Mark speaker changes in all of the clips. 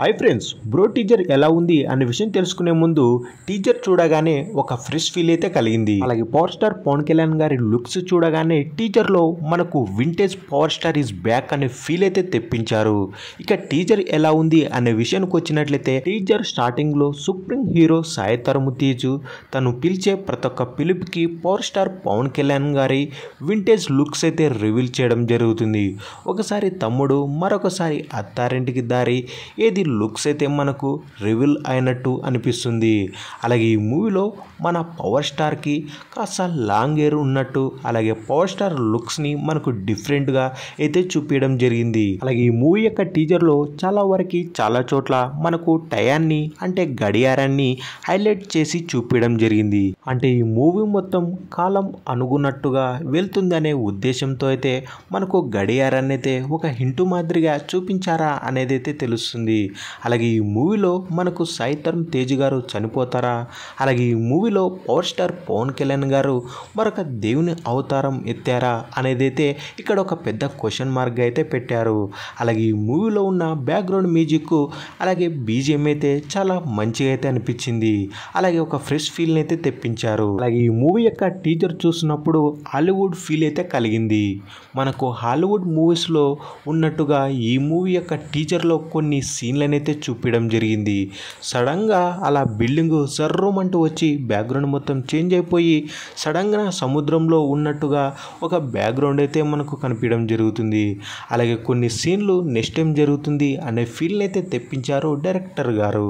Speaker 1: hi friends bro teaser ఎలా ఉంది అనే విషయం తెలుసుకునే ముందు టీజర్ చూడగానే ఒక ఫ్రెష్ ఫీల్ అయితే కలిగింది అలాగే పవర్ స్టార్ పవన్ కళ్యాణ్ గారి లుక్స్ చూడగానే టీజర్ లో మనకు vintage power star is back అనే ఫీల్ అయితే తెప్పించారు ఇక టీజర్ ఎలా ఉంది అనే విషయానికి వచ్చినట్లయితే టీజర్ స్టార్టింగ్ లో సుప్రీం హీరో సాయి తరుము తేజు తను పిలిచే ప్రతి ఒక్క పిలుపుకి పవర్ స్టార్ పవన్ కళ్యాణ్ గారి వింటేజ్ లుక్స్ అయితే రివీల్ చేయడం జరుగుతుంది ఒకసారి తమ్ముడు మరొకసారి అత్తారింటికి దారి ఏది లుక్స్ అయితే మనకు రివీల్ అయినట్టు అనిపిస్తుంది అలాగే ఈ మూవీలో మన పవర్ స్టార్కి కాస్త లాంగ్ హెయిర్ ఉన్నట్టు అలాగే పవర్ స్టార్ లుక్స్ని మనకు డిఫరెంట్గా అయితే చూపించడం జరిగింది అలాగే ఈ మూవీ యొక్క టీజర్లో చాలా వరకు చాలా చోట్ల మనకు టయాన్ని అంటే గడియారాన్ని హైలైట్ చేసి చూపించడం జరిగింది అంటే ఈ మూవీ మొత్తం కాలం అనుగున్నట్టుగా వెళ్తుందనే ఉద్దేశంతో అయితే మనకు గడియారాన్ని అయితే ఒక హింటు మాదిరిగా చూపించారా అనేది అయితే తెలుస్తుంది అలాగే ఈ మూవీలో మనకు సైతరం తేజ్ గారు చనిపోతారా అలాగే ఈ మూవీలో పవర్ స్టార్ పవన్ కళ్యాణ్ గారు మరొక దేవుని అవతారం ఎత్తారా అనేది అయితే ఇక్కడ ఒక పెద్ద క్వశ్చన్ మార్క్ అయితే పెట్టారు అలాగే ఈ మూవీలో ఉన్న బ్యాక్గ్రౌండ్ మ్యూజిక్ అలాగే బీజిఎం అయితే చాలా మంచిగా అయితే అనిపించింది అలాగే ఒక ఫ్రెష్ ఫీల్ని అయితే తెప్పించారు అలాగే ఈ మూవీ యొక్క టీజర్ చూసినప్పుడు హాలీవుడ్ ఫీల్ అయితే కలిగింది మనకు హాలీవుడ్ మూవీస్లో ఉన్నట్టుగా ఈ మూవీ యొక్క టీజర్లో కొన్ని సీన్ సీన్లను అయితే చూపించడం జరిగింది సడన్గా అలా బిల్డింగ్ అంటూ వచ్చి బ్యాక్గ్రౌండ్ మొత్తం చేంజ్ అయిపోయి సడన్గా సముద్రంలో ఉన్నట్టుగా ఒక బ్యాక్గ్రౌండ్ అయితే మనకు కనిపించడం జరుగుతుంది అలాగే కొన్ని సీన్లు నెక్స్ట్ టైం జరుగుతుంది అనే ఫీల్ని అయితే తెప్పించారు డైరెక్టర్ గారు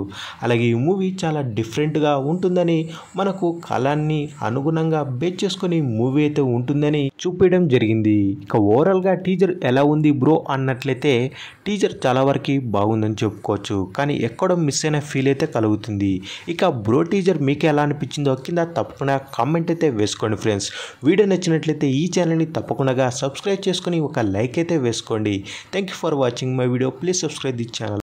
Speaker 1: అలాగే ఈ మూవీ చాలా డిఫరెంట్గా ఉంటుందని మనకు కళాన్ని అనుగుణంగా బేచ్ చేసుకొని మూవీ అయితే ఉంటుందని చూపించడం జరిగింది ఇక ఓవరాల్గా టీజర్ ఎలా ఉంది బ్రో అన్నట్లయితే టీజర్ చాలా వరకు బాగుందని చెప్పు చెప్పుకోవచ్చు కానీ ఎక్కడో మిస్ అయిన ఫీల్ అయితే కలుగుతుంది ఇక బ్రో టీజర్ మీకు ఎలా అనిపించిందో కింద తప్పకుండా కామెంట్ అయితే వేసుకోండి ఫ్రెండ్స్ వీడియో నచ్చినట్లయితే ఈ ఛానల్ని తప్పకుండా సబ్స్క్రైబ్ చేసుకుని ఒక లైక్ అయితే వేసుకోండి thank you for watching my video please subscribe the channel